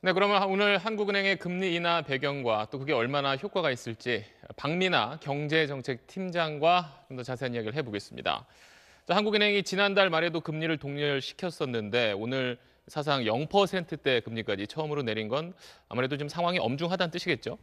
네, 그러면 오늘 한국은행의 금리 인하 배경과 또 그게 얼마나 효과가 있을지 박미나 경제정책팀장과 좀 더 자세한 이야기를 해보겠습니다. 자, 한국은행이 지난달 말에도 금리를 동렬시켰었는데 오늘 사상 0%대 금리까지 처음으로 내린 건 아무래도 좀 상황이 엄중하다는 뜻이겠죠?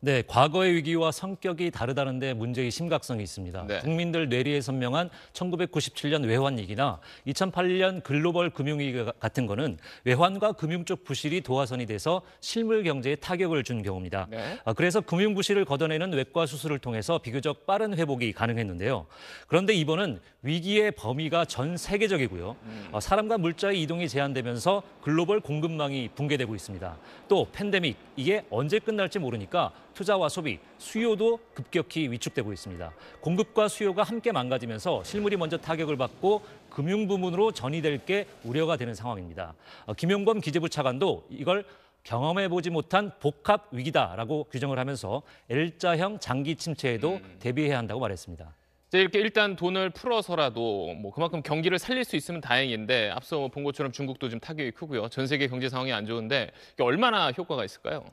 네, 과거의 위기와 성격이 다르다는데 문제의 심각성이 있습니다. 네. 국민들 뇌리에 선명한 1997년 외환위기나 2008년 글로벌 금융위기 같은 거는 외환과 금융 쪽 부실이 도화선이 돼서 실물 경제에 타격을 준 경우입니다. 네. 아, 그래서 금융 부실을 걷어내는 외과 수술을 통해서 비교적 빠른 회복이 가능했는데요. 그런데 이번은 위기의 범위가 전 세계적이고요. 음. 아, 사람과 물자의 이동이 제한되면서 글로벌 공급망이 붕괴되고 있습니다. 또 팬데믹, 이게 언제 끝날지 모르니까 투자와 소비, 수요도 급격히 위축되고 있습니다. 공급과 수요가 함께 망가지면서 실물이 먼저 타격을 받고 금융 부문으로 전이될 게 우려가 되는 상황입니다. 어, 김용범 기재부 차관도 이걸 경험해보지 못한 복합 위기다라고 규정을 하면서 L자형 장기 침체에도 음. 대비해야 한다고 말했습니다. 이렇게 일단 돈을 풀어서라도 뭐 그만큼 경기를 살릴 수 있으면 다행인데 앞서 뭐 본 것처럼 중국도 지금 타격이 크고요. 전 세계 경제 상황이 안 좋은데 얼마나 효과가 있을까요?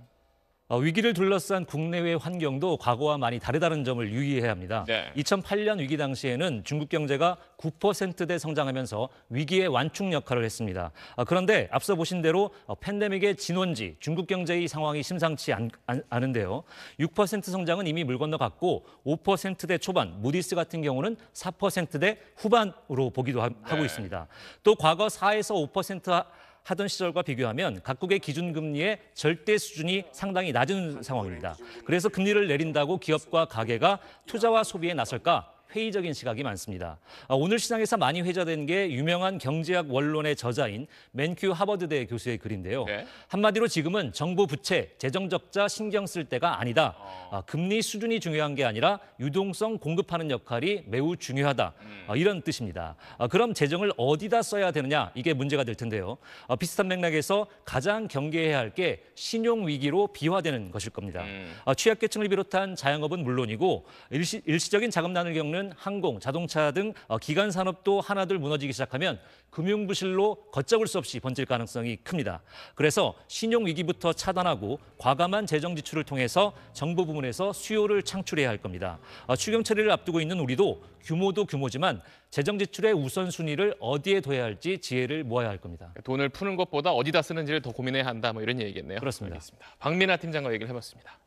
어, 위기를 둘러싼 국내외 환경도 과거와 많이 다르다는 점을 유의해야 합니다. 네. 2008년 위기 당시에는 중국 경제가 9%대 성장하면서 위기의 완충 역할을 했습니다. 어, 그런데 앞서 보신 대로 어, 팬데믹의 진원지 중국 경제의 상황이 심상치 않, 은데요6% 성장은 이미 물 건너갔고 5%대 초반 무디스 같은 경우는 4%대 후반으로 보기도 하, 네. 고 있습니다. 또 과거 4에서 5% 하던 시절과 비교하면 각국의 기준금리의 절대 수준이 상당히 낮은 상황입니다. 그래서 금리를 내린다고 기업과 가게가 투자와 소비에 나설까 회의적인 시각이 많습니다. 아, 오늘 시장에서 많이 회자된 게 유명한 경제학 원론의 저자인 맨큐 하버드대 교수의 글인데요. 네. 한마디로 지금은 정부 부채, 재정 적자 신경 쓸 때가 아니다. 어. 금리 수준이 중요한 게 아니라 유동성 공급하는 역할이 매우 중요하다. 음. 아, 이런 뜻입니다. 그럼 재정을 어디다 써야 되느냐 이게 문제가 될 텐데요. 비슷한 맥락에서 가장 경계해야 할 게 신용 위기로 비화되는 것일 겁니다. 음. 취약계층을 비롯한 자영업은 물론이고 일시, 일시적인 자금난을 겪는 때는 항공, 자동차 등 어, 기간 산업도 하나둘 무너지기 시작하면 금융 부실로 걷잡을 수 없이 번질 가능성이 큽니다. 그래서 신용 위기부터 차단하고 과감한 재정 지출을 통해서 정부 부문에서 수요를 창출해야 할 겁니다. 어, 추경 처리를 앞두고 있는 우리도 규모도 규모지만 재정 지출의 우선순위를 어디에 둬야 할지 지혜를 모아야 할 겁니다. 돈을 푸는 것보다 어디다 쓰는지를 더 고민해야 한다 뭐 이런 얘기겠네요. 그렇습니다 박민아 팀장과 얘기를 해봤습니다.